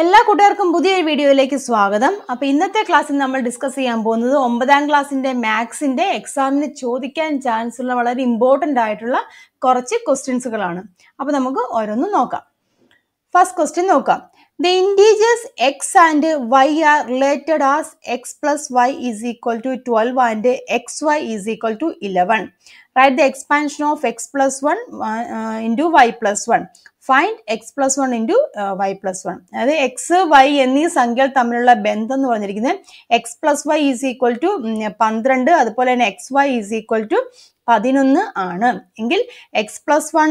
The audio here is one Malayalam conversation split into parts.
എല്ലാ കൂട്ടുകാർക്കും പുതിയൊരു വീഡിയോയിലേക്ക് സ്വാഗതം അപ്പോൾ ഇന്നത്തെ ക്ലാസ്സിൽ നമ്മൾ ഡിസ്കസ് ചെയ്യാൻ പോകുന്നത് ഒമ്പതാം ക്ലാസ്സിൻ്റെ മാത്സിൻ്റെ എക്സാമിന് ചോദിക്കാൻ ചാൻസ് ഉള്ള വളരെ ഇമ്പോർട്ടൻ്റ് ആയിട്ടുള്ള കുറച്ച് ക്വസ്റ്റ്യൻസുകളാണ് അപ്പോൾ നമുക്ക് ഓരോന്ന് നോക്കാം ഫസ്റ്റ് ക്വസ്റ്റ്യൻ നോക്കാം the integers x and y are related as x plus y is equal to twelve and x y is equal to eleven right the expansion of x plus one into y plus one find x plus one into y plus one അതായത് എക്സ് വൈ എന്നീ സംഖ്യകൾ തമ്മിലുള്ള ബന്ധം എന്ന് പറഞ്ഞിരിക്കുന്നത് x plus y is equal to പന്ത്രണ്ട് അതുപോലെ തന്നെ x y is equal to പതിനൊന്ന് ആണ് എങ്കിൽ x plus one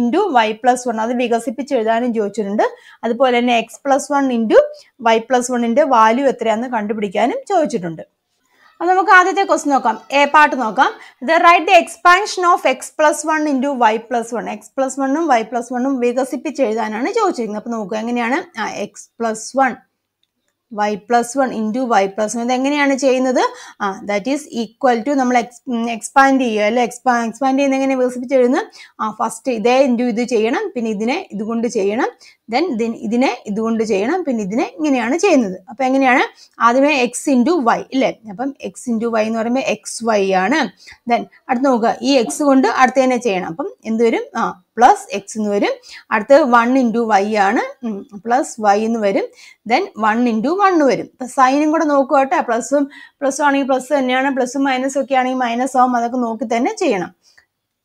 into y plus one അത് വികസിപ്പിച്ച് എഴുതാനും ചോദിച്ചിട്ടുണ്ട് അതുപോലെ തന്നെ x plus one into y plus വണ്ണിൻ്റെ വാല്യൂ എത്രയാണെന്ന് കണ്ടുപിടിക്കാനും ചോദിച്ചിട്ടുണ്ട് അപ്പോൾ നമുക്ക് ആദ്യത്തെ ക്വസ്റ്റ് നോക്കാം എ പാർട്ട് നോക്കാം the right the expansion of x plus one into y plus one x plus വണ്ണും വൈ പ്ലസ് വണ്ണും വികസിപ്പിച്ച് എഴുതാനാണ് ചോദിച്ചിരിക്കുന്നത് അപ്പോൾ നോക്കുക എങ്ങനെയാണ് ആ x plus one y plus one into y plus one ഇതെങ്ങനെയാണ് ചെയ്യുന്നത് ആ ദാറ്റ് ഈസ് ഈക്വൽ ടു നമ്മൾ എക്സ് എക്സ്പാൻഡ് ചെയ്യുക അല്ലെ എക്സ്പാ എക്സ്പാൻഡ് ചെയ്യുന്ന എങ്ങനെ വികസിപ്പിച്ച് എഴുതുന്നത് ആ ഫസ്റ്റ് ഇതേ ഇൻറ്റു ഇത് ചെയ്യണം പിന്നെ ഇതിനെ ഇതുകൊണ്ട് ചെയ്യണം ദെൻ ഇതിനെ ഇതുകൊണ്ട് ചെയ്യണം പിന്നെ ഇതിനെ ഇങ്ങനെയാണ് ചെയ്യുന്നത് അപ്പൊ എങ്ങനെയാണ് ആദ്യമേ എക്സ് ഇൻറ്റു വൈ ഇല്ലേ അപ്പം എക്സ് ഇൻറ്റു വൈ എന്ന് പറയുമ്പോൾ എക്സ് വൈ ആണ് ദെൻ അടുത്ത് നോക്കുക ഈ എക്സ് കൊണ്ട് തന്നെ ചെയ്യണം അപ്പം എന്ത് വരും ആ പ്ലസ് എക്സ് എന്ന് വരും അടുത്ത് വൺ ഇൻറ്റു വൈ ആണ് പ്ലസ് വൈ എന്ന് വരും ദെൻ വൺ ഇൻറ്റു വൺ വരും ഇപ്പൊ സൈനും കൂടെ നോക്കുക കേട്ടോ പ്ലസും പ്ലസ് ആണെങ്കിൽ പ്ലസ് തന്നെയാണ് പ്ലസും മൈനസും ഒക്കെ ആണെങ്കിൽ മൈനസ് ആവും അതൊക്കെ നോക്കി തന്നെ ചെയ്യണം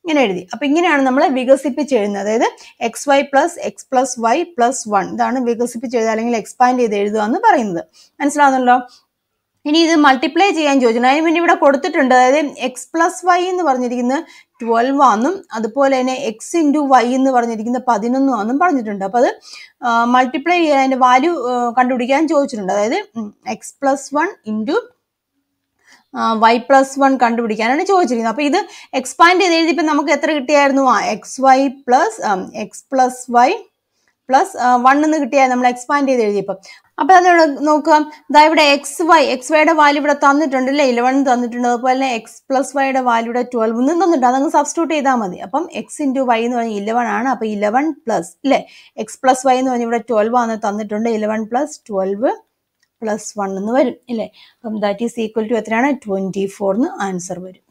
ഇങ്ങനെ എഴുതി അപ്പൊ ഇങ്ങനെയാണ് നമ്മൾ വികസിപ്പിച്ചെഴുതുന്നത് അതായത് x y plus x plus y plus one ഇതാണ് വികസിപ്പിച്ചെഴുതുക അല്ലെങ്കിൽ എക്സ്പാൻഡ് ചെയ്ത് എഴുതുക എന്ന് പറയുന്നത് മനസ്സിലാവുന്നല്ലോ ഇനി ഇത് മൾട്ടിപ്ലൈ ചെയ്യാൻ ചോദിച്ചു അതിന് വേണ്ടി ഇവിടെ കൊടുത്തിട്ടുണ്ട് അതായത് എക്സ് പ്ലസ് വൈ എന്ന് പറഞ്ഞിരിക്കുന്ന ട്വൽവ് ആണെന്നും അതുപോലെ തന്നെ എക്സ് ഇൻറ്റു വൈ എന്ന് പറഞ്ഞിരിക്കുന്ന പതിനൊന്നും ആണെന്നും പറഞ്ഞിട്ടുണ്ട് അപ്പോൾ അത് മൾട്ടിപ്ലൈ ചെയ്യാൻ അതിൻ്റെ വാല്യൂ കണ്ടുപിടിക്കാൻ ചോദിച്ചിട്ടുണ്ട് അതായത് x plus one into y plus one കണ്ടുപിടിക്കാനാണ് ചോദിച്ചിരിക്കുന്നത് അപ്പോൾ ഇത് എക്സ്പാൻഡ് ചെയ്ത് എഴുതിയപ്പോൾ നമുക്ക് എത്ര കിട്ടിയായിരുന്നു ആ x y plus x plus y plus one എന്ന് കിട്ടിയാൽ നമ്മൾ എക്സ്പാൻഡ് ചെയ്ത് എഴുതിയപ്പോൾ അപ്പോൾ അത് നോക്കുക ഇതാ ഇവിടെ എക്സ് വൈ എക്സ് വൈയുടെ വാല്യൂ ഇവിടെ തന്നിട്ടുണ്ട് അല്ലേ ഇലവൺ തന്നിട്ടുണ്ട് അതുപോലെ തന്നെ എക്സ് പ്ലസ് വൈയുടെ വാല്യൂ ഇവിടെ ട്വൽവ് നിന്ന് തന്നിട്ടുണ്ട് അതങ്ങ് സബ്സ്റ്റിറ്റ്യൂട്ട് ചെയ്താൽ മതി അപ്പം എക്സ് ഇൻറ്റു വൈ എന്ന് പറഞ്ഞാൽ ഇലവൺ ആണ് അപ്പോൾ ഇലവൺ പ്ലസ് അല്ലേ എക്സ് പ്ലസ് വൈ എന്ന് പറഞ്ഞാൽ ഇവിടെ ട്വൽവ് ആണ് തന്നിട്ടുണ്ട് eleven plus twelve plus one എന്ന് വരും ഇല്ലേ അപ്പം ദാറ്റ് ഈസ് ഈക്വൽ ടു എത്രയാണ് ട്വൻറ്റി ഫോർന്ന് ആൻസർ വരും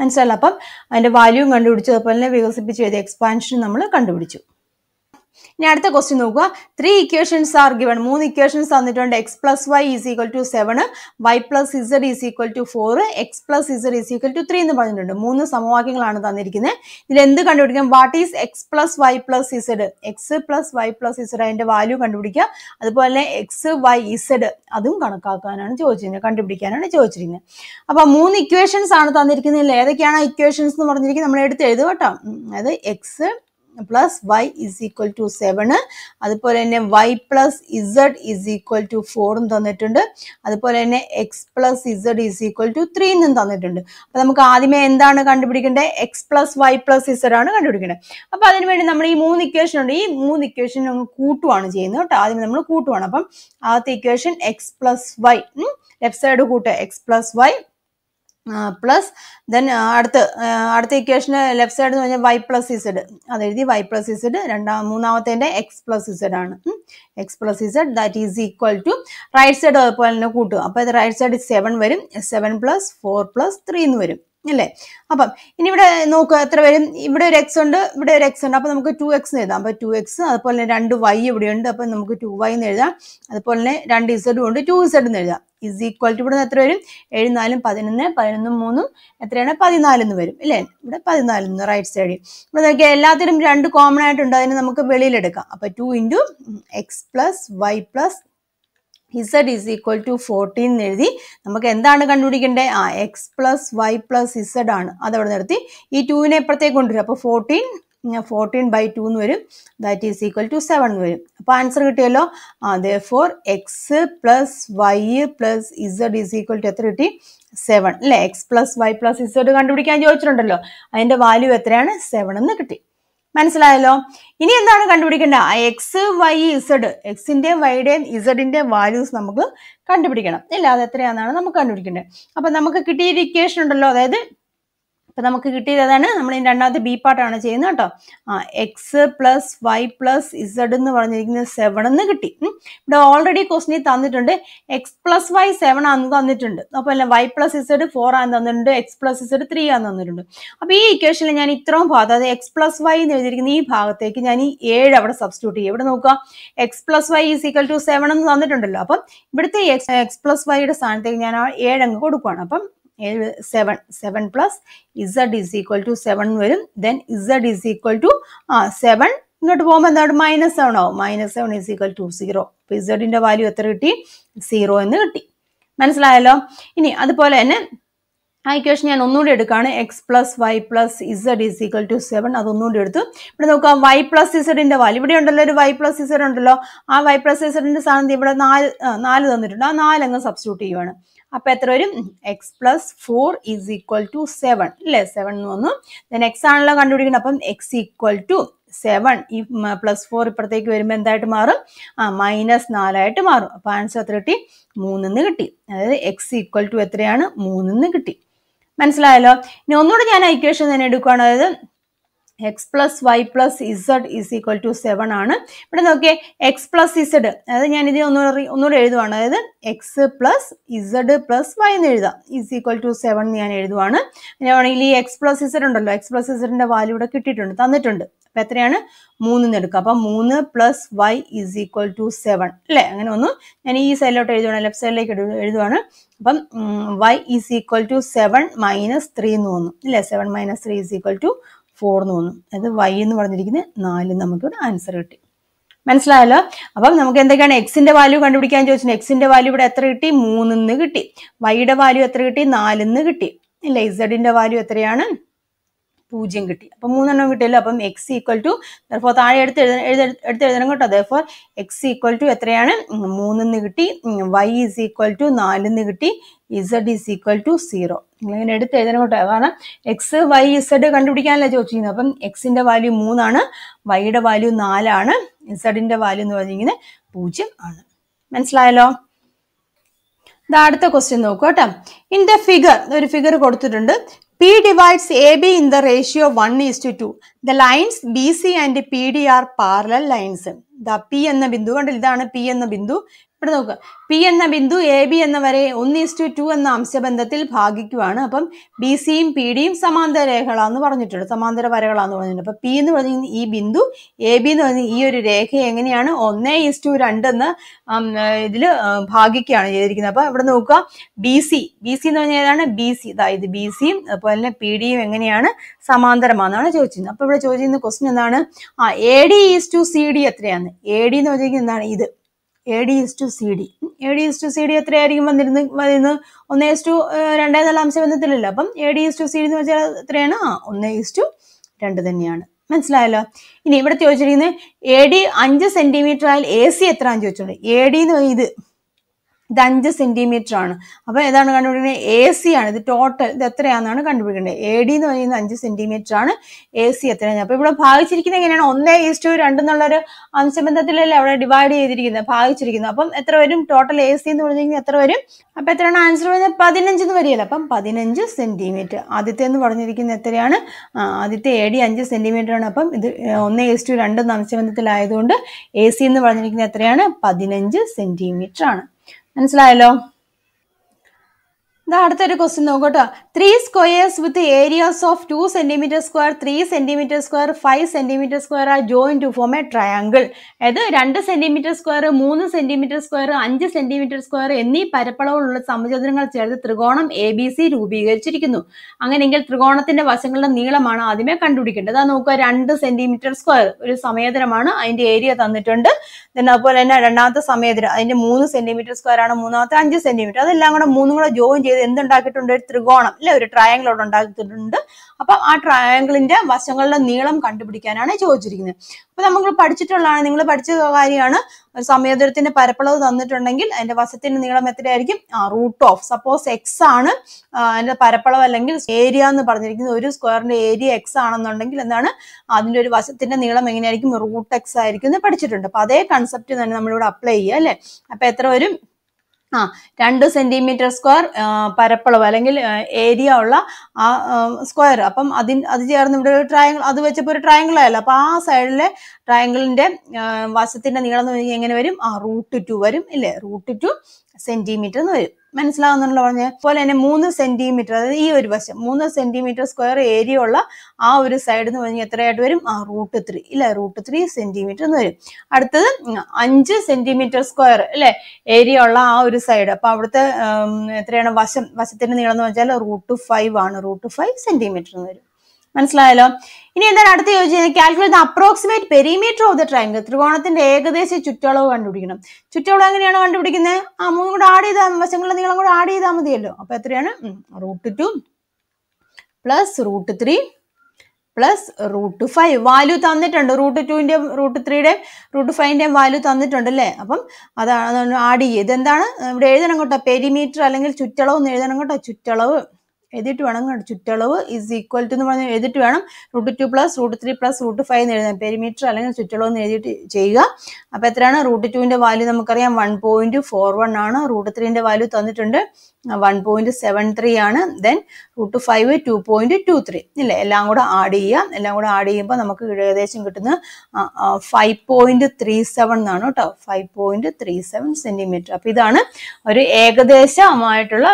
മനസ്സിലായില്ല അപ്പം അതിൻ്റെ വാല്യൂ കണ്ടുപിടിച്ചു അതുപോലെ തന്നെ വികസിപ്പിച്ച് ചെയ്ത എക്സ്പാൻഷൻ നമ്മൾ കണ്ടുപിടിച്ചു ഇനി അടുത്ത ക്വസ്റ്റ്യൻ നോക്കുക ത്രീ ഇക്വേഷൻസ് ആർ ഗിവൺ മൂന്ന് ഇക്വേഷൻസ് തന്നിട്ടുണ്ട് x plus y is equal to seven y plus z is equal to four x plus z is equal to three എന്ന് പറഞ്ഞിട്ടുണ്ട് മൂന്ന് സമവാക്യങ്ങളാണ് തന്നിരിക്കുന്നത് ഇതിൽ എന്ത് കണ്ടുപിടിക്കാം what is x plus y plus z x plus y plus z അതിന്റെ വാല്യൂ കണ്ടുപിടിക്കുക അതുപോലെ തന്നെ എക്സ് വൈ ഇസഡ് അതും കണക്കാക്കാനാണ് ചോദിച്ചിരുന്നത് കണ്ടുപിടിക്കാനാണ് ചോദിച്ചിരിക്കുന്നത് അപ്പൊ മൂന്ന് ഇക്വേഷൻസ് ആണ് തന്നിരിക്കുന്നത് ഏതൊക്കെയാണ് ഇക്വേഷൻസ് എന്ന് പറഞ്ഞിരിക്കുന്നത് നമ്മൾ എടുത്ത് എഴുതുക കേട്ടോ അതായത് x plus y is equal to seven അതുപോലെ തന്നെ y plus z is equal to ഫോറും തന്നിട്ടുണ്ട് അതുപോലെ തന്നെ x plus z is equal to ത്രീന്നും തന്നിട്ടുണ്ട് അപ്പം നമുക്ക് ആദ്യമേ എന്താണ് കണ്ടുപിടിക്കേണ്ടത് x plus y plus z ആണ് കണ്ടുപിടിക്കേണ്ടത് അപ്പം അതിനുവേണ്ടി നമ്മൾ ഈ മൂന്ന് ഇക്വേഷൻ ഉണ്ട് ഈ മൂന്ന് ഇക്വേഷൻ നമുക്ക് കൂട്ടുവാണ് ചെയ്യുന്നത് കേട്ടോ ആദ്യം നമ്മൾ കൂട്ടുവാണ് അപ്പം ആദ്യത്തെ equation x plus y left side കൂട്ടുക x plus y plus then അടുത്ത് അടുത്ത ഇക്വേഷന് ലെഫ്റ്റ് സൈഡ് എന്ന് പറഞ്ഞാൽ വൈ പ്ലസ് ഇസഡ് അത് എഴുതി വൈ പ്ലസ് ഇസഡ് രണ്ടാം മൂന്നാമത്തേൻ്റെ എക്സ് പ്ലസ് ഇസഡ് ആണ് x plus z that is equal to right side അതുപോലെ തന്നെ കൂട്ടുക അപ്പോൾ ഇത് റൈറ്റ് സൈഡ് സെവൻ വരും seven plus four plus three എന്ന് വരും അല്ലേ അപ്പം ഇനി ഇവിടെ നോക്കുക എത്ര വരും ഇവിടെ ഒരു എക്സ് ഉണ്ട് ഇവിടെ ഒരു എക്സ് ഉണ്ട് അപ്പം നമുക്ക് ടു എക്സ് എന്ന് എഴുതാം അപ്പോൾ ടു എക്സ് അതുപോലെ തന്നെ രണ്ട് വൈ ഇവിടെയുണ്ട് അപ്പം നമുക്ക് ടു വൈ എന്ന് എഴുതാം അതുപോലെ തന്നെ രണ്ട് ഇസഡും ഉണ്ട് ടു ഇസഡ് എന്ന് എഴുതാം ഇസ് ഈക്വൽ ടു ഇവിടെ എത്ര വരും എഴുന്നാലും പതിനൊന്ന് പതിനൊന്നും മൂന്നും എത്രയാണ് പതിനാലെന്ന് വരും അല്ലേ ഇവിടെ പതിനാലെന്ന് റൈറ്റ് സൈഡ് ഇവിടെ നോക്കിയാൽ എല്ലാത്തിനും രണ്ട് കോമൺ ആയിട്ടുണ്ട് അതിന് നമുക്ക് വെളിയിലെടുക്കാം അപ്പൊ two into x plus y plus z is equal to fourteen എന്ന് എഴുതി നമുക്ക് എന്താണ് കണ്ടുപിടിക്കേണ്ടത് ആ x plus y plus z ആണ് അതവിടെ നിർത്തി ഈ ടുവിനെ ഇപ്പുറത്തേക്ക് കൊണ്ടുവരും അപ്പൊ ഫോർട്ടീൻ ഫോർട്ടീൻ ബൈ ടു എന്ന് വരും that is equal to seven എന്ന് വരും അപ്പോൾ ആൻസർ കിട്ടിയല്ലോ അതേ for x plus y plus z is equal to എത്ര കിട്ടി സെവൻ അല്ലേ x plus y plus z കണ്ടുപിടിക്കാൻ ചോദിച്ചിട്ടുണ്ടല്ലോ അതിൻ്റെ വാല്യൂ എത്രയാണ് സെവൻ എന്ന് കിട്ടി മനസ്സിലായല്ലോ ഇനി എന്താണ് കണ്ടുപിടിക്കേണ്ട ആ എക്സ് വൈ ഇസഡ് എക്സിൻ്റെയും വൈയുടെയും ഇസഡിൻ്റെയും വാല്യൂസ് നമുക്ക് കണ്ടുപിടിക്കണം ഇല്ല അത് എത്രയാണെന്നാണ് നമുക്ക് കണ്ടുപിടിക്കേണ്ടത് അപ്പം നമുക്ക് കിട്ടിയ ഇക്വേഷൻ ഉണ്ടല്ലോ അതായത് അപ്പൊ നമുക്ക് കിട്ടിയത് അതാണ് നമ്മൾ രണ്ടാമത്തെ ബി പാർട്ടാണ് ചെയ്യുന്നത് കേട്ടോ ആ x plus y plus z എന്ന് പറഞ്ഞിരിക്കുന്നത് സെവൻ എന്ന് കിട്ടി ഇവിടെ ഓൾറെഡി ക്വസ്റ്റിനിൽ തന്നിട്ടുണ്ട് എക്സ് പ്ലസ് വൈ സെവൻ ആന്ന് തന്നിട്ടുണ്ട് അപ്പോൾ അല്ല വൈ പ്ലസ് ഇസഡ് ഫോർ ആന്ന് തന്നിട്ടുണ്ട് എക്സ് പ്ലസ് ഇസഡ് ത്രീ ആന്ന് തന്നിട്ടുണ്ട് അപ്പോൾ ഈ ഇക്വേഷനിൽ ഞാൻ ഇത്രയും ഭാഗത്ത് അതായത് എക്സ് പ്ലസ് വൈ എന്ന് എഴുതിയിരിക്കുന്ന ഈ ഭാഗത്തേക്ക് ഞാൻ ഈ ഏഴ് അവിടെ സബ്സ്റ്റിറ്റ്യൂട്ട് ചെയ്യും ഇവിടെ നോക്കുക x plus y is equal to seven എന്ന് തന്നിട്ടുണ്ടല്ലോ അപ്പം ഇവിടുത്തെ എക്സ് എക്സ് പ്ലസ് വൈയുടെ സ്ഥാനത്തേക്ക് ഞാൻ ആ ഏഴ് അങ്ങ് കൊടുക്കുകയാണ് അപ്പം ഏഴ് seven seven plus z is equal to seven വരും then z is equal to ആ സെവൻ ഇങ്ങോട്ട് പോകുമ്പോൾ എന്താണ് മൈനസ് സെവൻ ആവും minus seven is equal to zero അപ്പോൾ ഇസഡിൻ്റെ വാല്യൂ എത്ര കിട്ടി സീറോ എന്ന് കിട്ടി മനസ്സിലായല്ലോ ഇനി അതുപോലെ തന്നെ ആ ഇക്വേഷൻ ഞാൻ ഒന്നുകൂടി എടുക്കുകയാണ് x plus y plus z is equal to seven അതൊന്നുകൂടി എടുത്തു ഇവിടെ നോക്കാം വൈ പ്ലസ് ഇസഡിൻ്റെ വാല്യൂ ഇവിടെ ഉണ്ടല്ലോ ഒരു വൈ പ്ലസ് ഇസഡ് ഉണ്ടല്ലോ ആ വൈ പ്ലസ് ഇസഡിൻ്റെ സ്ഥാനത്ത് ഇവിടെ നാല് നാല് തന്നിട്ടുണ്ട് ആ നാലങ്ങ് സബ്സ്റ്റിറ്റ്യൂട്ട് ചെയ്യുവാണ് അപ്പോൾ എത്ര വരും x plus four is equal to seven അല്ലേ സെവൻ എന്ന് വന്നു ദെൻ എക്സ് ആണല്ലോ കണ്ടുപിടിക്കുന്നത് അപ്പം എക്സ് ഈക്വൽ ടു സെവൻ ഈ പ്ലസ് ഫോർ ഇപ്പുറത്തേക്ക് വരുമ്പോൾ എന്തായിട്ട് മാറും ആ മൈനസ് നാലായിട്ട് മാറും അപ്പോൾ ആൻസർ എത്ര കിട്ടി മൂന്നിന്ന് കിട്ടി അതായത് എക്സ് ഈക്വൽ ടു എത്രയാണ് മൂന്നിന്ന് കിട്ടി മനസ്സിലായല്ലോ ഇനി ഒന്നുകൂടെ ഞാൻ ഇക്വേഷൻ തന്നെ എടുക്കുകയാണ് അതായത് x plus y plus z is equal to seven ആണ് ഇവിടെ നോക്കിയ എക്സ് പ്ലസ് ഇസഡ് അതായത് ഞാൻ ഇത് ഒന്നുകൂടെ ഒന്നുകൂടെ എഴുതുവാണ് അതായത് x plus z plus y എന്ന് എഴുതാം ഈസ് ഈക്വൽ ടു സെവൻ എന്ന് ഞാൻ എഴുതുവാണ് അങ്ങനെയാണെങ്കിൽ ഈ എക്സ് പ്ലസ് ഇസഡ് ഉണ്ടല്ലോ എക്സ് പ്ലസ് ഇസഡിന്റെ വാല്യൂ ഇവിടെ കിട്ടിയിട്ടുണ്ട് തന്നിട്ടുണ്ട് അപ്പൊ എത്രയാണ് മൂന്ന് എന്ന് എടുക്കുക അപ്പൊ മൂന്ന് plus y is equal to seven അല്ലെ അങ്ങനെ ഒന്ന് ഞാൻ ഈ സൈഡിലോട്ട് എഴുതുവാണ് ലെഫ്റ്റ് സൈഡിലേക്ക് എഴുതുവാണ് അപ്പം y is equal to seven minus three എന്ന് തോന്നും അല്ലെ seven minus three is equal to four എന്ന് തോന്നും അതായത് വൈ എന്ന് പറഞ്ഞിരിക്കുന്നത് നാല് നമുക്ക് നമുക്കിവിടെ ആൻസർ കിട്ടി മനസ്സിലായല്ലോ അപ്പം നമുക്ക് എന്തൊക്കെയാണ് എക്സിന്റെ വാല്യൂ കണ്ടുപിടിക്കാൻ ചോദിച്ചത് എക്സിന്റെ വാല്യൂ ഇവിടെ എത്ര കിട്ടി മൂന്നിന്ന് കിട്ടി വൈയുടെ വാല്യൂ എത്ര കിട്ടി നാലിന്ന് കിട്ടി അല്ലെ ഇസഡിന്റെ വാല്യൂ എത്രയാണ് പൂജ്യം കിട്ടി അപ്പം മൂന്നെണ്ണം കിട്ടിയല്ലോ അപ്പം എക്സ് ഈക്വൽ ടു ഫോർ താഴെ എടുത്ത് എഴുത എടുത്ത് എഴുതണം കേട്ടോ അതേ ഫോർ എക്സ് ഈക്വൽ ടു എത്രയാണ് മൂന്നിന്ന് കിട്ടി വൈ ഇസ് ഈക്വൽ ടു നാലിന്ന് കിട്ടി z is equal to zero നിങ്ങളിങ്ങനെ എടുത്ത് എഴുതണം കേട്ടോ കാരണം എക്സ് വൈ ഇസഡ് കണ്ടുപിടിക്കാനല്ല ചോദിച്ചിരിക്കുന്നത് അപ്പം എക്സിൻ്റെ വാല്യൂ മൂന്നാണ് വൈയുടെ വാല്യൂ നാലാണ് ഇസഡിൻ്റെ വാല്യൂ എന്ന് പറഞ്ഞിങ്ങനെ പൂജ്യം ആണ് മനസ്സിലായല്ലോ അടുത്ത ക്വസ്റ്റ്യൻ നോക്കൂ കേട്ടോ ഇൻ ദ ഫിഗർ ഒരു ഫിഗർ കൊടുത്തിട്ടുണ്ട് P divides AB in the ratio 1 is to 2. The lines BC and PD are parallel lines. The P എന്ന ബിന്ദു കണ്ടില്ല ഇതാണ് പി എന്ന ബിന്ദു ഇവിടെ നോക്കുക പി എന്ന ബിന്ദു എ ബി എന്ന വരെ ഒന്ന് ഇസ്റ്റു ടു എന്ന അംശബന്ധത്തിൽ ഭാഗിക്കുവാണ് അപ്പം ബി സിയും പി ഡിയും സമാന്തര രേഖകളാന്ന് പറഞ്ഞിട്ടുണ്ട് സമാന്തര വരകളാന്ന് പറഞ്ഞിട്ടുണ്ട് അപ്പം പി എന്ന് പറഞ്ഞ ഈ ബിന്ദു എ ബി എന്ന് പറഞ്ഞ ഈ ഒരു രേഖ എങ്ങനെയാണ് ഒന്ന് ഇസ്റ്റു രണ്ട് എന്ന് ഇതിൽ ഭാഗിക്കുകയാണ് ചെയ്തിരിക്കുന്നത് അപ്പം ഇവിടെ നോക്കുക ബി സി ബി സി എന്ന് പറഞ്ഞാൽ ഏതാണ് ബി സി അതായത് ബി സിയും അതുപോലെ തന്നെ പി ഡിയും എങ്ങനെയാണ് സമാന്തരമാണെന്നാണ് ചോദിച്ചിരുന്നത് അപ്പം ഇവിടെ ചോദിച്ചിരുന്ന ക്വസ്റ്റ്യൻ എന്താണ് ആ A D is to C D എത്രയാണ് എ ഡി എന്ന് പറഞ്ഞിരിക്കുന്നത് എന്താണ് ഇത് A D is to C D A D is to C D എത്രയായിരിക്കും വന്നിരുന്ന് വരുന്നത് ഒന്ന് ഇസ് ടു രണ്ടേ തലാംശ വന്നിട്ടില്ലല്ലോ അപ്പം A D is to C D എന്ന് വെച്ചാൽ എത്രയാണ് ആ ഒന്ന് ഇസ് ടു രണ്ട് തന്നെയാണ് മനസ്സിലായല്ലോ ഇനി ഇവിടെ ചോദിച്ചിരിക്കുന്നത് എ ഡി അഞ്ച് സെന്റിമീറ്റർ ആയാൽ എ സി എത്രയാണെന്ന് ചോദിച്ചിട്ടുണ്ട് എ ഡി എന്ന് ഇത് ഇത് അഞ്ച് സെന്റിമീറ്റർ ആണ് അപ്പോൾ ഏതാണ് കണ്ടുപിടിക്കുന്നത് എ സി ആണ് ഇത് ടോട്ടൽ ഇത് എത്രയാണെന്നാണ് കണ്ടുപിടിക്കേണ്ടത് എ ഡി എന്ന് പറയുന്ന അഞ്ച് സെന്റിമീറ്റർ ആണ് എ സി എത്രയാണ് അപ്പോൾ ഇവിടെ ഭാഗിച്ചിരിക്കുന്നത് എങ്ങനെയാണ് ഈസ് ടു രണ്ട് എന്നുള്ളൊരു അംശബന്ധത്തിലല്ലേ അവിടെ ഡിവൈഡ് ചെയ്തിരിക്കുന്നത് ഭാഗിച്ചിരിക്കുന്നത് അപ്പം എത്ര വരും ടോട്ടൽ എ സി എന്ന് പറഞ്ഞിരിക്കുന്നത് എത്ര വരും അപ്പൊ എത്രയാണ് ആൻസർ പറയുന്നത് പതിനഞ്ച് എന്ന് വരികയല്ല അപ്പം പതിനഞ്ച് സെന്റിമീറ്റർ ആദ്യത്തെ എന്ന് പറഞ്ഞിരിക്കുന്നത് എത്രയാണ് ആദ്യത്തെ എ ഡി അഞ്ച് സെന്റിമീറ്റർ ആണ് അപ്പം ഇത് ഒന്ന് ഈസ്റ്റു രണ്ട് എന്ന അംശബന്ധത്തിലായതുകൊണ്ട് എ സി എന്ന് പറഞ്ഞിരിക്കുന്നത് എത്രയാണ് പതിനഞ്ച് സെന്റിമീറ്റർ ആണ് മനസ്സിലായല്ലോ അടുത്തൊരു ക്വസ്റ്റ്യൻ നോക്കട്ടോ three squares with areas of two centimetre square three centimetre square five centimetre square ആ join to form a triangle അതായത് രണ്ട് സെൻറ്റിമീറ്റർ സ്ക്വയർ മൂന്ന് സെൻറ്റിമീറ്റർ സ്ക്വയർ അഞ്ച് സെൻറ്റിമീറ്റർ സ്ക്വയർ എന്നീ പരപ്പളവുള്ള സമചതുരങ്ങൾ ചേർത്ത് ത്രികോണം എ ബി സി രൂപീകരിച്ചിരിക്കുന്നു അങ്ങനെയെങ്കിൽ ത്രികോണത്തിന്റെ വശങ്ങളുടെ നീളമാണ് ആദ്യമേ കണ്ടുപിടിക്കേണ്ടത് അത് നോക്കുക രണ്ട് സെൻറ്റിമീറ്റർ സ്ക്വയർ ഒരു സമയതരമാണ് അതിന്റെ ഏരിയ തന്നിട്ടുണ്ട് പിന്നെ അതുപോലെ തന്നെ രണ്ടാമത്തെ സമയതരം അതിന്റെ മൂന്ന് സെൻറ്റിമീറ്റർ സ്ക്വയർ ആണ് മൂന്നാമത്തെ അഞ്ച് സെൻറ്റിമീറ്റർ അതെല്ലാം കൂടെ മൂന്നും കൂടെ ജോയിൻ ചെയ്ത് ചെയ്ത് എന്തുണ്ടാക്കിയിട്ടുണ്ട് ഒരു ത്രികോണം അല്ലെ ഒരു ട്രയാങ്കിൾ അവിടെ ഉണ്ടാക്കിയിട്ടുണ്ട് അപ്പം ആ ട്രയാങ്കിളിന്റെ വശങ്ങളുടെ നീളം കണ്ടുപിടിക്കാനാണ് ചോദിച്ചിരിക്കുന്നത് അപ്പൊ നമ്മൾ പഠിച്ചിട്ടുള്ളതാണ് നിങ്ങൾ പഠിച്ച കാര്യമാണ് ഒരു സമയദൂരത്തിന്റെ പരപ്പളവ് തന്നിട്ടുണ്ടെങ്കിൽ അതിന്റെ വശത്തിന്റെ നീളം എത്രയായിരിക്കും ആ റൂട്ട് ഓഫ് സപ്പോസ് എക്സ് ആണ് അതിന്റെ പരപ്പളവ് അല്ലെങ്കിൽ ഏരിയ എന്ന് പറഞ്ഞിരിക്കുന്നത് ഒരു സ്ക്വയറിന്റെ ഏരിയ എക്സ് ആണെന്നുണ്ടെങ്കിൽ എന്താണ് അതിന്റെ ഒരു വശത്തിന്റെ നീളം എങ്ങനെയായിരിക്കും റൂട്ട് എക്സ് ആയിരിക്കും എന്ന് പഠിച്ചിട്ടുണ്ട് അപ്പൊ അതേ കൺസെപ്റ്റ് തന്നെ നമ്മളിവിടെ അപ്ലൈ ചെയ്യുക അല്ലെ അപ്പൊ എത്ര വരും ആ രണ്ട് സെൻറ്റിമീറ്റർ സ്ക്വയർ പരപ്പളവ് അല്ലെങ്കിൽ ഏരിയ ഉള്ള ആ സ്ക്വയർ അപ്പം അതിന് അത് ചേർന്ന് ഇവിടെ ഒരു ട്രയാങ്കിൾ അത് വെച്ചപ്പോൾ ഒരു ട്രയാങ്കിൾ ആയല്ലോ അപ്പോൾ ആ സൈഡിലെ ട്രയാങ്കിളിൻ്റെ വശത്തിൻ്റെ നീളം എന്ന് എങ്ങനെ വരും ആ റൂട്ട് ടു വരും ഇല്ലേ റൂട്ട് ടു സെൻറ്റിമീറ്റർ എന്ന് വരും മനസ്സിലാവുന്നുണ്ടല്ലോ പറഞ്ഞ് പോലെ തന്നെ മൂന്ന് സെന്റിമീറ്റർ അതായത് ഈ ഒരു വശം മൂന്ന് സെന്റിമീറ്റർ സ്ക്വയർ ഏരിയ ഉള്ള ആ ഒരു സൈഡ് എന്ന് പറഞ്ഞാൽ എത്രയായിട്ട് വരും ആ റൂട്ട് ത്രീ ഇല്ല റൂട്ട് ത്രീ സെന്റിമീറ്റർ എന്ന് വരും അടുത്തത് അഞ്ച് സെന്റിമീറ്റർ സ്ക്വയർ അല്ലെ ഏരിയ ഉള്ള ആ ഒരു സൈഡ് അപ്പൊ അവിടുത്തെ എത്രയാണ് വശം വശത്തിന്റെ നീളം എന്ന് വെച്ചാൽ റൂട്ട് ഫൈവ് ആണ് റൂട്ട് ഫൈവ് സെന്റിമീറ്റർ എന്ന് വരും മനസ്സിലായല്ലോ ഇനി എന്താണ് അടുത്ത ചോദിച്ചത് calculate approximate perimeter of the triangle ത്രികോണത്തിന്റെ ഏകദേശ ചുറ്റളവ് കണ്ടുപിടിക്കണം ചുറ്റളവ് എങ്ങനെയാണ് കണ്ടുപിടിക്കുന്നത് ആ മൂന്നും കൂടെ ആഡ് ചെയ്താൽ വശങ്ങളുടെ നീളം കൂടെ ആഡ് ചെയ്താൽ മതിയല്ലോ അപ്പൊ എത്രയാണ് root two plus root three plus root five value തന്നിട്ടുണ്ട് റൂട്ട് ടുവിൻ്റെയും റൂട്ട് ത്രീയുടെയും റൂട്ട് ഫൈവിൻ്റെയും വാല്യൂ തന്നിട്ടുണ്ട് അല്ലേ അപ്പം അതാണ് ആഡ് ചെയ്യുക ഇതെന്താണ് ഇവിടെ എഴുതണം കേട്ടോ പെരിമീറ്റർ അല്ലെങ്കിൽ ചുറ്റളവ് എന്ന് എഴുതണം കേട്ടോ ചുറ്റളവ് എഴുതിയിട്ട് വേണം ചുറ്റളവ് ഇസ് ഈക്വൽ ടു എന്ന് പറഞ്ഞാൽ എഴുതിയിട്ട് വേണം root two plus root three plus root five എന്ന് എഴുതാം പെരിമീറ്റർ അല്ലെങ്കിൽ ചുറ്റളവ് എന്ന് എഴുതിയിട്ട് ചെയ്യുക അപ്പോൾ എത്രയാണ് റൂട്ട് ടുവിൻ്റെ വാല്യൂ നമുക്കറിയാം വൺ പോയിൻറ്റ് ഫോർ വൺ ആണ് റൂട്ട് ത്രീൻ്റെ വാല്യൂ തന്നിട്ടുണ്ട് വൺ പോയിന്റ് സെവൻ ത്രീ ആണ് then root five two point two three ഇല്ലേ എല്ലാം കൂടെ ആഡ് ചെയ്യാം എല്ലാം കൂടെ ആഡ് ചെയ്യുമ്പോൾ നമുക്ക് ഏകദേശം കിട്ടുന്നത് ഫൈവ് പോയിന്റ് ത്രീ സെവൻ എന്നാണ് കേട്ടോ five point three seven centimetre അപ്പൊ ഇതാണ് ഒരു ഏകദേശമായിട്ടുള്ള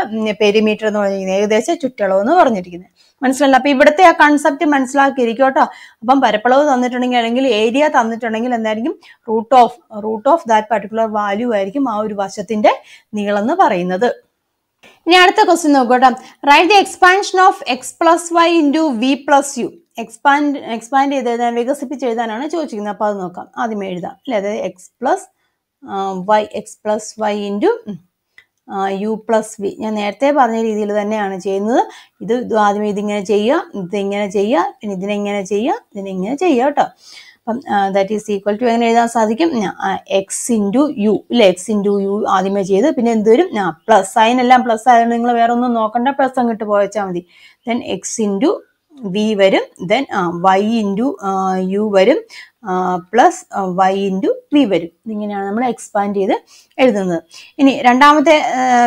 പെരിമീറ്റർ എന്ന് പറഞ്ഞിരിക്കുന്നത് ഏകദേശ ചുറ്റളവ് എന്ന് പറഞ്ഞിരിക്കുന്നത് മനസ്സിലല്ല അപ്പൊ ഇവിടുത്തെ ആ കൺസെപ്റ്റ് മനസ്സിലാക്കിയിരിക്കും കേട്ടോ അപ്പം പരപ്പളവ് തന്നിട്ടുണ്ടെങ്കിൽ അല്ലെങ്കിൽ ഏരിയ തന്നിട്ടുണ്ടെങ്കിൽ എന്തായിരിക്കും root of root of that particular value ആയിരിക്കും ആ ഒരു വശത്തിന്റെ നീളം എന്ന് പറയുന്നത് ഇനി അടുത്ത ക്വസ്റ്റ്യൻ നോക്കൂട്ടോ write the expansion of x plus y into v plus u expand expand ചെയ്ത് എഴുതാൻ വികസിപ്പിച്ച് എഴുതാനാണ് ചോദിച്ചിരിക്കുന്നത് അപ്പോൾ അത് നോക്കാം ആദ്യം എഴുതാം അല്ലേ അതായത് x plus y x plus y into u plus v ഞാൻ നേരത്തെ പറഞ്ഞ രീതിയിൽ തന്നെയാണ് ചെയ്യുന്നത് ഇത് ആദ്യമേ ഇതിങ്ങനെ ചെയ്യുക ഇതിങ്ങനെ ചെയ്യുക പിന്നെ ഇതിനെങ്ങനെ ചെയ്യുക ഇതിനെങ്ങനെ ചെയ്യുക കേട്ടോ അപ്പം ദാറ്റ് ഈസ് ഈക്വൽ ടു എങ്ങനെ എഴുതാൻ സാധിക്കും എക്സ് ഇൻറ്റു യു ഇല്ലേ എക്സ് ഇൻറ്റു യു ആദ്യമേ ചെയ്ത് പിന്നെ എന്ത് വരും ആ പ്ലസ് അതിനെല്ലാം പ്ലസ് ആയതുകൊണ്ട് നിങ്ങൾ വേറെ ഒന്നും നോക്കണ്ട പ്ലസ് അങ്ങോട്ട് പോയച്ചാൽ മതി ദെൻ എക്സ് ഇൻറ്റു വി വരും ദെൻ വൈ ഇൻറ്റു യു വരും പ്ലസ് വൈ ഇൻറ്റു വി വരും ഇങ്ങനെയാണ് നമ്മൾ എക്സ്പാൻഡ് ചെയ്ത് എഴുതുന്നത് ഇനി രണ്ടാമത്തെ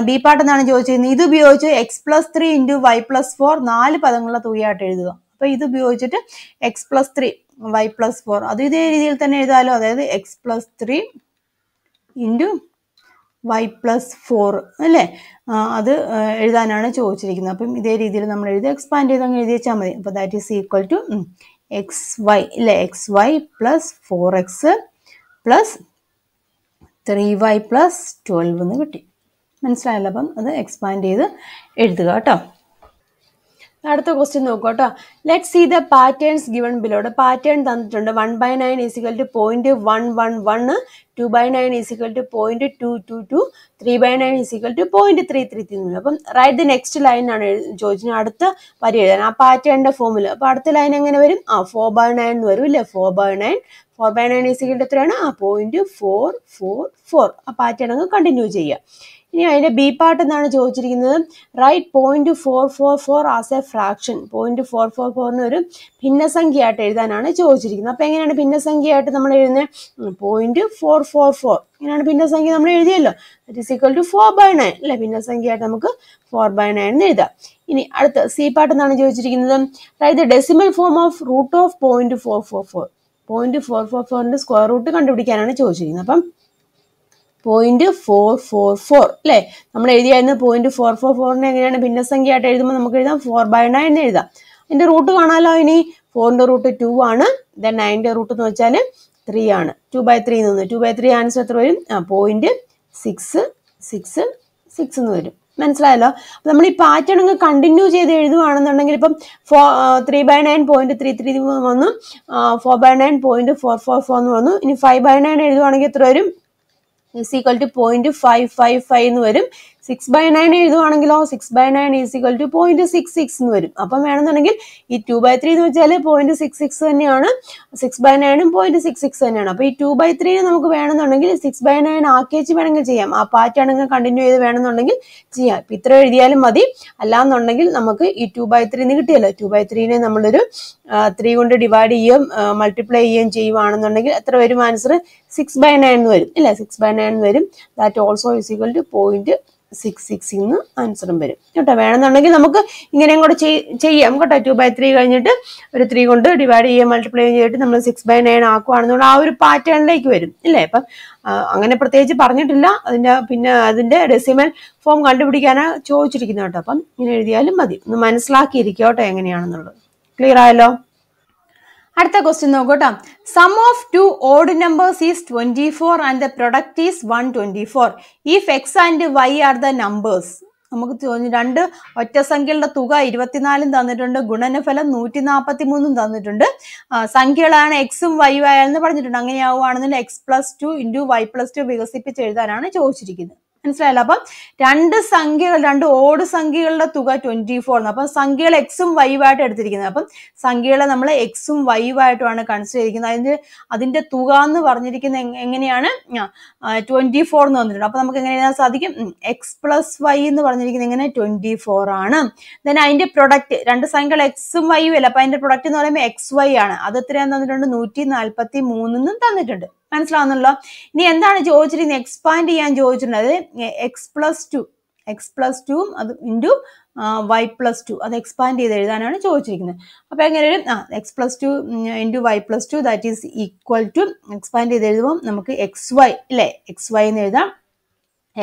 ബി എന്നാണ് ചോദിച്ചിരുന്നത് ഇത് ഉപയോഗിച്ച് x plus three into y plus four നാല് പദങ്ങളുടെ തുകയായിട്ട് എഴുതുക അപ്പോൾ ഇത് ഉപയോഗിച്ചിട്ട് x plus three y plus four അത് ഇതേ രീതിയിൽ തന്നെ എഴുതാമല്ലോ അതായത് x plus three into y plus four അല്ലേ അത് എഴുതാനാണ് ചോദിച്ചിരിക്കുന്നത് അപ്പം ഇതേ രീതിയിൽ നമ്മൾ എഴുതി എക്സ്പാൻഡ് ചെയ്ത് അങ്ങ് എഴുതി വെച്ചാൽ മതി അപ്പോൾ that is equal to x y ഇല്ലേ x y plus four x plus three y plus twelve എന്ന് കിട്ടി മനസ്സിലായല്ലോ അപ്പം അത് എക്സ്പാൻഡ് ചെയ്ത് എഴുതുക കേട്ടോ അടുത്ത ക്വസ്റ്റ്യൻ നോക്കുക കേട്ടോ let see the patterns given below pattern തന്നിട്ടുണ്ട് one by nine is equal to point one one one two by nine is equal to point two two two three by nine is equal to point three three three അപ്പം റൈറ്റ് ദി നെക്സ്റ്റ് ലൈൻ ആണ് ചോദിച്ചത് അടുത്ത വരി എഴുതാൻ ആ പാറ്റേണിന്റെ ഫോമില് അപ്പൊ അടുത്ത ലൈൻ എങ്ങനെ വരും ആ ഫോർ ബൈ നയൻ എന്ന് വരും അല്ലേ four by nine four by nine is equal to എത്രയാണ് ആ പോയിന്റ് ഫോർ ഫോർ ഫോർ ആ പാറ്റേൺ അങ്ങ് കണ്ടിന്യൂ ചെയ്യുക ഇനി അതിൻ്റെ ബി പാർട്ട് എന്നാണ് ചോദിച്ചിരിക്കുന്നത് right point four four four as a fraction point four four ഫോറിന് ഒരു ഭിന്നസംഖ്യയായിട്ട് എഴുതാനാണ് ചോദിച്ചിരിക്കുന്നത് അപ്പോൾ എങ്ങനെയാണ് ഭിന്നസംഖ്യയായിട്ട് നമ്മൾ എഴുതുന്നത് പോയിന്റ് ഫോർ ഫോർ ഫോർ ഇങ്ങനെയാണ് ഭിന്നസംഖ്യ നമ്മൾ എഴുതിയല്ലോ that is equal to four by nine അല്ലെ ഭിന്നസംഖ്യയായിട്ട് നമുക്ക് ഫോർ ബൈ നയൻ എന്ന് എഴുതാം ഇനി അടുത്ത സി പാർട്ട് എന്നാണ് ചോദിച്ചിരിക്കുന്നത് അതായത് decimal form of root of point four four four point four four ഫോറിൻ്റെ സ്ക്വയർ റൂട്ട് കണ്ടുപിടിക്കാനാണ് ചോദിച്ചിരിക്കുന്നത് അപ്പം പോയിന്റ് ഫോർ ഫോർ ഫോർ അല്ലേ നമ്മൾ എഴുതിയായിരുന്നു പോയിന്റ് ഫോർ ഫോർ ഫോറിനെ എങ്ങനെയാണ് ഭിന്നസംഖ്യയായിട്ട് എഴുതുമ്പോൾ നമുക്ക് എഴുതാം ഫോർ ബൈ നയൻ എന്ന് എഴുതാം അതിന്റെ റൂട്ട് കാണാമല്ലോ ഇനി ഫോറിന്റെ റൂട്ട് ടു ആണ് ദെൻ നയൻറെ റൂട്ട് എന്ന് വെച്ചാൽ ത്രീ ആണ് ടു ബൈ ത്രീ എന്ന് ടു ബൈ ത്രീ ആൻസർ എത്ര വരും ആ പോയിന്റ് സിക്സ് സിക്സ് സിക്സ് എന്ന് വരും മനസ്സിലായല്ലോ അപ്പൊ നമ്മൾ ഈ പാറ്റേൺ അങ്ങ് കണ്ടിന്യൂ ചെയ്ത് എഴുതുകയാണെന്നുണ്ടെങ്കിൽ ഇപ്പം four three by nine point three three വന്നു four by nine point four four four എന്ന് വന്നു ഇനി ഫൈവ് ബൈ നയൻ എഴുതുകയാണെങ്കിൽ എത്ര വരും is equal to point five five five എന്ന് വരും സിക്സ് ബൈ നയൻ എഴുതുവാണെങ്കിലോ six by nine is equal to point six six എന്ന് വരും അപ്പം വേണമെന്നുണ്ടെങ്കിൽ ഈ ടു ബൈ ത്രീ എന്ന് വെച്ചാൽ പോയിന്റ് സിക്സ് സിക്സ് തന്നെയാണ് സിക്സ് ബൈ നയനും പോയിന്റ് സിക്സ് സിക്സ് തന്നെയാണ് അപ്പോൾ ഈ ടു ബൈ ത്രീ നമുക്ക് വേണമെന്നുണ്ടെങ്കിൽ സിക്സ് ബൈ നയൻ ആക്കിയേച്ച് വേണമെങ്കിൽ ചെയ്യാം ആ പാറ്റ് ആണെങ്കിൽ കണ്ടിന്യൂ ചെയ്ത് വേണമെന്നുണ്ടെങ്കിൽ ചെയ്യാം ഇപ്പം ഇത്ര എഴുതിയാലും മതി അല്ലാന്നുണ്ടെങ്കിൽ നമുക്ക് ഈ ടു ബൈ ത്രീന്ന് കിട്ടിയല്ലോ ടു ബൈ ത്രീനെ നമ്മളൊരു ത്രീ കൊണ്ട് ഡിവൈഡ് ചെയ്യുകയും മൾട്ടിപ്ലൈ ചെയ്യുകയും ചെയ്യുവാണെന്നുണ്ടെങ്കിൽ എത്ര വരും ആൻസർ സിക്സ് ബൈ നയൻ വരും ഇല്ല സിക്സ് ബൈ നയൻ വരും that also is equal to point six six എന്ന് ആൻസറും വരും കേട്ടോ വേണമെന്നുണ്ടെങ്കിൽ നമുക്ക് ഇങ്ങനെയും കൂടെ ചെയ്യാം കേട്ടോ ടു ബൈ ത്രീ കഴിഞ്ഞിട്ട് ഒരു ത്രീ കൊണ്ട് ഡിവൈഡ് ചെയ്യുക മൾട്ടിപ്ലൈ ചെയ്തിട്ട് നമ്മൾ സിക്സ് ബൈ നയൻ ആക്കുവാണെന്നുള്ള ആ ഒരു പാറ്റേണിലേക്ക് വരും ഇല്ലേ അപ്പം അങ്ങനെ പ്രത്യേകിച്ച് പറഞ്ഞിട്ടില്ല അതിൻ്റെ പിന്നെ അതിൻ്റെ ഡെസിമൽ ഫോം കണ്ടുപിടിക്കാനാണ് ചോദിച്ചിരിക്കുന്നത് കേട്ടോ അപ്പം ഇങ്ങനെ എഴുതിയാലും മതി ഒന്ന് മനസ്സിലാക്കിയിരിക്കുക കേട്ടോ എങ്ങനെയാണെന്നുള്ളത് ക്ലിയർ ആയല്ലോ അടുത്ത ക്വസ്റ്റ്യൻ നോക്കട്ടെ sum of two odd numbers is twenty four and the product is one twenty four if x and y are the numbers നമുക്ക് തോന്നി രണ്ട് സംഖ്യകളുടെ തുക ഇരുപത്തിനാലും തന്നിട്ടുണ്ട് ഗുണനഫലം നൂറ്റി നാൽപ്പത്തി മൂന്നും തന്നിട്ടുണ്ട് സംഖ്യകളാണ് എക്സും വൈ ആയാലെന്ന് പറഞ്ഞിട്ടുണ്ട് അങ്ങനെയാവുകയാണെന്നുണ്ടെങ്കിൽ x plus two into y plus two വികസിപ്പിച്ച് എഴുതാനാണ് ചോദിച്ചിരിക്കുന്നത് മനസ്സിലായില്ല അപ്പം രണ്ട് സംഖ്യകൾ രണ്ട് ഓട് സംഖ്യകളുടെ തുക ട്വന്റി ഫോർ ആണ് അപ്പം സംഖ്യകൾ എക്സും വൈവായിട്ട് എടുത്തിരിക്കുന്നത് അപ്പം സംഖ്യകളെ നമ്മൾ എക്സും വൈവായിട്ടുമാണ് കൺസിഡർ ചെയ്തിരിക്കുന്നത് അതിന്റെ അതിന്റെ തുക എന്ന് പറഞ്ഞിരിക്കുന്ന എങ്ങനെയാണ് ട്വന്റി ഫോർ എന്ന് പറഞ്ഞിട്ടുണ്ട് അപ്പം നമുക്ക് എങ്ങനെ സാധിക്കും എക്സ് പ്ലസ് വൈ എന്ന് പറഞ്ഞിരിക്കുന്നത് എങ്ങനെ ട്വന്റി ഫോർ ആണ് ദെൻ അതിന്റെ പ്രൊഡക്റ്റ് രണ്ട് സംഖ്യകൾ എക്സും വൈയും അല്ല അപ്പം അതിന്റെ പ്രൊഡക്റ്റ് എന്ന് പറയുമ്പോൾ എക്സ് വൈ ആണ് അത് എത്രയാന്ന് തന്നിട്ടുണ്ട് നൂറ്റി നാൽപ്പത്തി മൂന്നിന്നും തന്നിട്ടുണ്ട് മനസ്സിലാവുന്നല്ലോ ഇനി എന്താണ് ചോദിച്ചിരുന്നത് എക്സ്പാൻഡ് ചെയ്യാൻ ചോദിച്ചിരുന്നത് x plus two x plus ടുവും അത് ഇൻറ്റു വൈ പ്ലസ് ടു അത് എക്സ്പാൻഡ് ചെയ്ത് എഴുതാനാണ് ചോദിച്ചിരിക്കുന്നത് അപ്പോൾ എങ്ങനെ ഒരു ആ x plus two into y plus two that is equal to expand ചെയ്ത് എഴുതുമ്പോൾ നമുക്ക് എക്സ് വൈ അല്ലേ എക്സ് വൈ എന്ന് എഴുതാം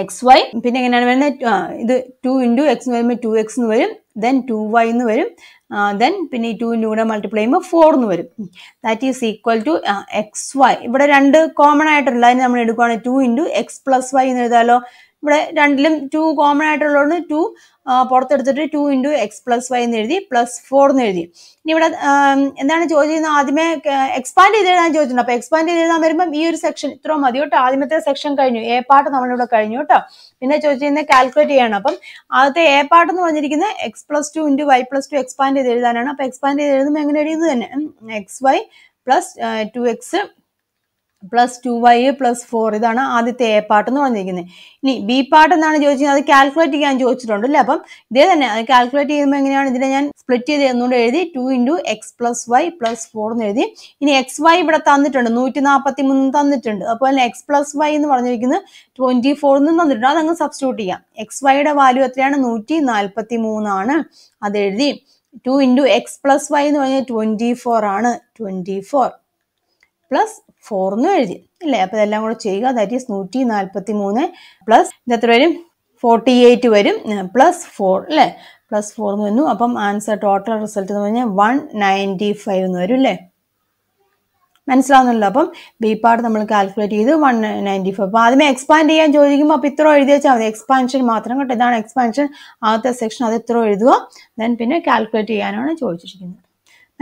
എക്സ് വൈ പിന്നെ എങ്ങനെയാണ് വരുന്നത് ഇത് ടു ഇൻറ്റു എക്സ് എന്ന് വരുമ്പോൾ ടു എക്സ് എന്ന് വരും ദെൻ ടു വൈ എന്ന് വരും ദെൻ പിന്നെ ഈ ടുവിൻ്റെ കൂടെ മൾട്ടിപ്ലൈ ചെയ്യുമ്പോൾ ഫോർ എന്ന് വരും that is equal to x y ഇവിടെ രണ്ട് കോമൺ ആയിട്ടുള്ള അതിന് നമ്മൾ എടുക്കുവാണെങ്കിൽ two into x plus y എന്ന് എഴുതാമല്ലോ ഇവിടെ രണ്ടിലും ടു കോമൺ ആയിട്ടുള്ളതുകൊണ്ട് ടു പുറത്തെടുത്തിട്ട് two into x plus y എന്ന് എഴുതി പ്ലസ് ഫോർ എന്ന് എഴുതി ഇനി ഇവിടെ എന്താണ് ചോദിക്കുന്നത് ആദ്യമേ എക്സ്പാൻഡ് ചെയ്ത് എഴുതാൻ ചോദിച്ചിട്ടുണ്ട് അപ്പോൾ എക്സ്പാൻഡ് ചെയ്ത് എഴുതാൻ വരുമ്പം ഈ ഒരു സെക്ഷൻ ഇത്രയും മതി കേട്ടോ ആദ്യമത്തെ സെക്ഷൻ കഴിഞ്ഞു എ പാർട്ട് നമ്മളിവിടെ കഴിഞ്ഞു കേട്ടോ പിന്നെ ചോദിച്ചിരുന്നത് കാൽക്കുലേറ്റ് ചെയ്യണം അപ്പം ആദ്യത്തെ എ പാർട്ട് എന്ന് പറഞ്ഞിരിക്കുന്നത് x plus two into y plus two expand ചെയ്ത് എഴുതാനാണ് അപ്പോൾ എക്സ്പാൻഡ് ചെയ്ത് എഴുതുമ്പോൾ എങ്ങനെ എഴുതുന്നത് തന്നെ x y plus two x plus two y plus four ഇതാണ് ആദ്യത്തെ എ പാർട്ട് എന്ന് പറഞ്ഞിരിക്കുന്നത് ഇനി ബി പാർട്ട് എന്നാണ് ചോദിച്ചത് അത് കാൽക്കുലേറ്റ് ചെയ്യാൻ ചോദിച്ചിട്ടുണ്ട് അല്ലേ അപ്പം ഇതേ തന്നെ അത് കാൽക്കുലേറ്റ് ചെയ്യുമ്പോൾ എങ്ങനെയാണ് ഇതിനെ ഞാൻ സ്പ്ലിറ്റ് ചെയ്ത് എന്നുകൊണ്ട് എഴുതി two into x plus y plus four എന്ന് എഴുതി ഇനി എക്സ് വൈ ഇവിടെ തന്നിട്ടുണ്ട് നൂറ്റി നാൽപ്പത്തി മൂന്ന് തന്നിട്ടുണ്ട് അപ്പോൾ അതിന് എക്സ് പ്ലസ് വൈ എന്ന് പറഞ്ഞിരിക്കുന്നത് ട്വൻറ്റി ഫോറിൽ നിന്ന് തന്നിട്ടുണ്ട് അതങ്ങ് സബ്സ്റ്റിറ്റ്യൂട്ട് ചെയ്യാം എക്സ് വൈയുടെ വാല്യൂ എത്രയാണ് നൂറ്റി നാൽപ്പത്തി മൂന്നാണ് അത് എഴുതി two into x plus y എന്ന് പറഞ്ഞാൽ ട്വൻറ്റി ഫോർ ആണ് ട്വൻറ്റി ഫോർ പ്ലസ് ഫോർ എന്ന് എഴുതി അല്ലേ അപ്പോൾ ഇതെല്ലാം കൂടെ ചെയ്യുക ദാറ്റ് ഈസ് നൂറ്റി നാൽപ്പത്തി മൂന്ന് പ്ലസ് ഇതെത്ര വരും ഫോർട്ടി എയ്റ്റ് വരും പ്ലസ് ഫോർ അല്ലേ പ്ലസ് ഫോർ എന്ന് വരുന്നു അപ്പം ആൻസർ ടോട്ടൽ റിസൾട്ട് എന്ന് പറഞ്ഞാൽ വൺ നയൻറ്റി ഫൈവ് എന്ന് വരും അല്ലേ മനസ്സിലാവുന്നല്ലോ അപ്പം ബി പാർട്ട് നമ്മൾ കാൽക്കുലേറ്റ് ചെയ്ത് വൺ നയൻറ്റി ഫൈവ് അപ്പോൾ ആദ്യമേ എക്സ്പാൻഡ് ചെയ്യാൻ ചോദിക്കുമ്പോൾ അപ്പോൾ ഇത്ര എഴുതി വെച്ചാൽ മതി എക്സ്പാൻഷൻ മാത്രം കേട്ടോ ഇതാണ് എക്സ്പാൻഷൻ ആദ്യത്തെ സെക്ഷൻ അത് ഇത്ര എഴുതുക ദെൻ പിന്നെ കാൽക്കുലേറ്റ് ചെയ്യാനാണ് ചോദിച്ചിരിക്കുന്നത്